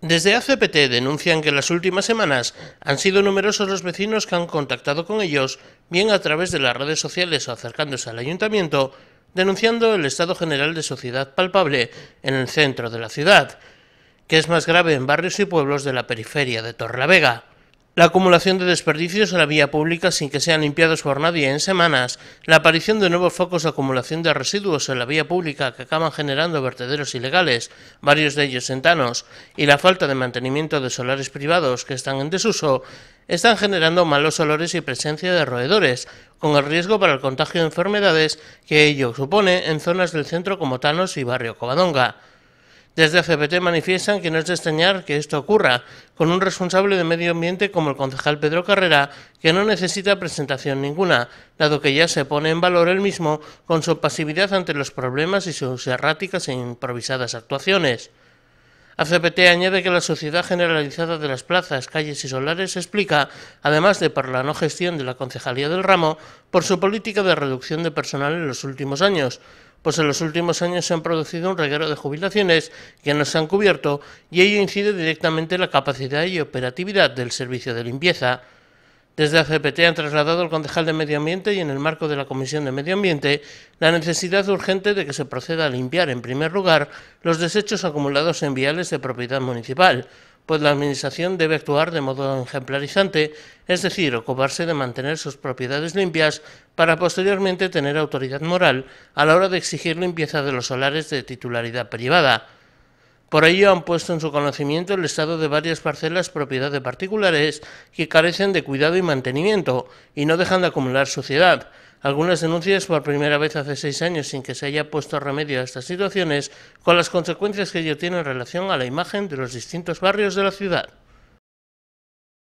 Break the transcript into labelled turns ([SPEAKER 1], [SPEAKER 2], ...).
[SPEAKER 1] Desde ACPT denuncian que en las últimas semanas han sido numerosos los vecinos que han contactado con ellos, bien a través de las redes sociales o acercándose al ayuntamiento, denunciando el estado general de sociedad palpable en el centro de la ciudad, que es más grave en barrios y pueblos de la periferia de Torlavega. La acumulación de desperdicios en la vía pública sin que sean limpiados por nadie en semanas, la aparición de nuevos focos de acumulación de residuos en la vía pública que acaban generando vertederos ilegales, varios de ellos en Tanos, y la falta de mantenimiento de solares privados que están en desuso, están generando malos olores y presencia de roedores, con el riesgo para el contagio de enfermedades que ello supone en zonas del centro como Tanos y Barrio Covadonga. Desde ACPT manifiestan que no es de extrañar que esto ocurra, con un responsable de medio ambiente como el concejal Pedro Carrera, que no necesita presentación ninguna, dado que ya se pone en valor él mismo con su pasividad ante los problemas y sus erráticas e improvisadas actuaciones. ACPT añade que la sociedad generalizada de las plazas, calles y solares explica, además de por la no gestión de la concejalía del ramo, por su política de reducción de personal en los últimos años, pues en los últimos años se han producido un reguero de jubilaciones que no se han cubierto y ello incide directamente en la capacidad y operatividad del servicio de limpieza. Desde ACPT han trasladado al concejal de Medio Ambiente y en el marco de la Comisión de Medio Ambiente la necesidad urgente de que se proceda a limpiar en primer lugar los desechos acumulados en viales de propiedad municipal, pues la Administración debe actuar de modo ejemplarizante, es decir, ocuparse de mantener sus propiedades limpias para posteriormente tener autoridad moral a la hora de exigir limpieza de los solares de titularidad privada. Por ello han puesto en su conocimiento el estado de varias parcelas propiedad de particulares que carecen de cuidado y mantenimiento y no dejan de acumular suciedad algunas denuncias por primera vez hace seis años sin que se haya puesto remedio a estas situaciones, con las consecuencias que ello tiene en relación a la imagen de los distintos barrios de la ciudad.